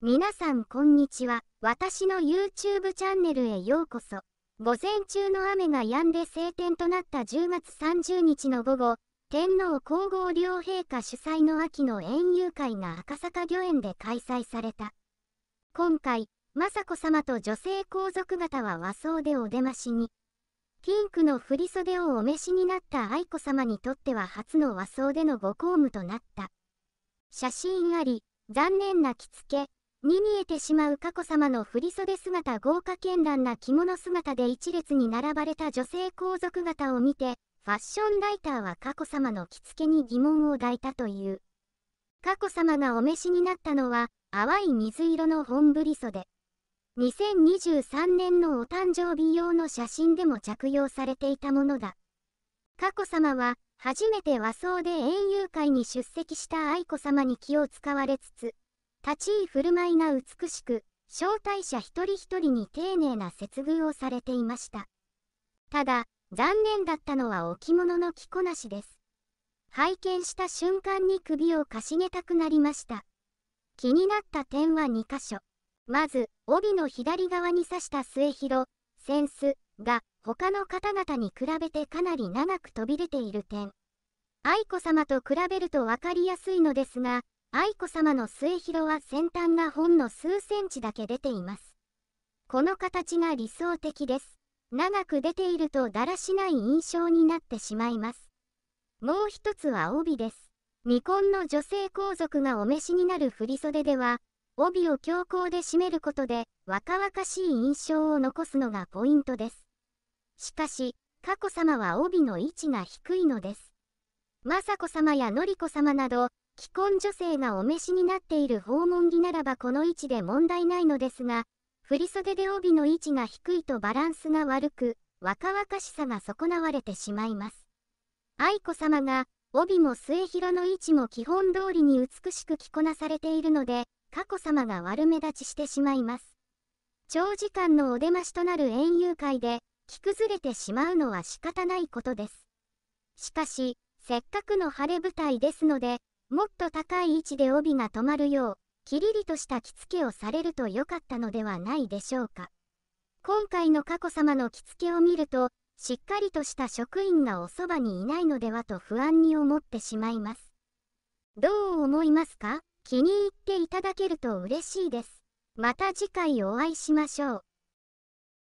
皆さんこんにちは。私の YouTube チャンネルへようこそ。午前中の雨が止んで晴天となった10月30日の午後、天皇皇后両陛下主催の秋の園遊会が赤坂御苑で開催された。今回、雅子さまと女性皇族方は和装でお出ましに。ピンクの振袖をお召しになった愛子さまにとっては初の和装でのご公務となった。写真あり、残念な着付け、に見えてしまう佳子さまの振袖姿豪華絢爛な着物姿で一列に並ばれた女性皇族方を見て、ファッションライターは佳子さまの着付けに疑問を抱いたという。佳子さまがお召しになったのは、淡い水色の本振袖。2023年のお誕生日用の写真でも着用されていたものだ。佳子さまは、初めて和装で園遊会に出席した愛子さまに気を使われつつ、立ち居振る舞いが美しく、招待者一人一人に丁寧な接遇をされていました。ただ、残念だったのは置物の着こなしです。拝見した瞬間に首をかしげたくなりました。気になった点は2箇所。まず、帯の左側に刺した末広、扇子が他の方々に比べてかなり長く飛び出ている点。愛子さまと比べると分かりやすいのですが、愛子さまの末広は先端がほんの数センチだけ出ています。この形が理想的です。長く出ているとだらしない印象になってしまいます。もう一つは帯です。未婚の女性皇族がお召しになる振袖では、帯を強行で締めることで若々しい印象を残すのがポイントです。しかし、佳子さまは帯の位置が低いのです。雅子さまや紀子さまなど、既婚女性がお召しになっている訪問着ならばこの位置で問題ないのですが、振袖で帯の位置が低いとバランスが悪く、若々しさが損なわれてしまいます。愛子さまが、帯も末広の位置も基本通りに美しく着こなされているので、佳子さまが悪目立ちしてしまいます。長時間のお出ましとなる園遊会で、着崩れてしまうのは仕方ないことです。しかし、せっかくの晴れ舞台ですので、もっと高い位置で帯が止まるよう、きりりとした着付けをされると良かったのではないでしょうか。今回の佳子さまの着付けを見ると、しっかりとした職員がおそばにいないのではと不安に思ってしまいます。どう思いますか気に入っていただけると嬉しいです。また次回お会いしましょう。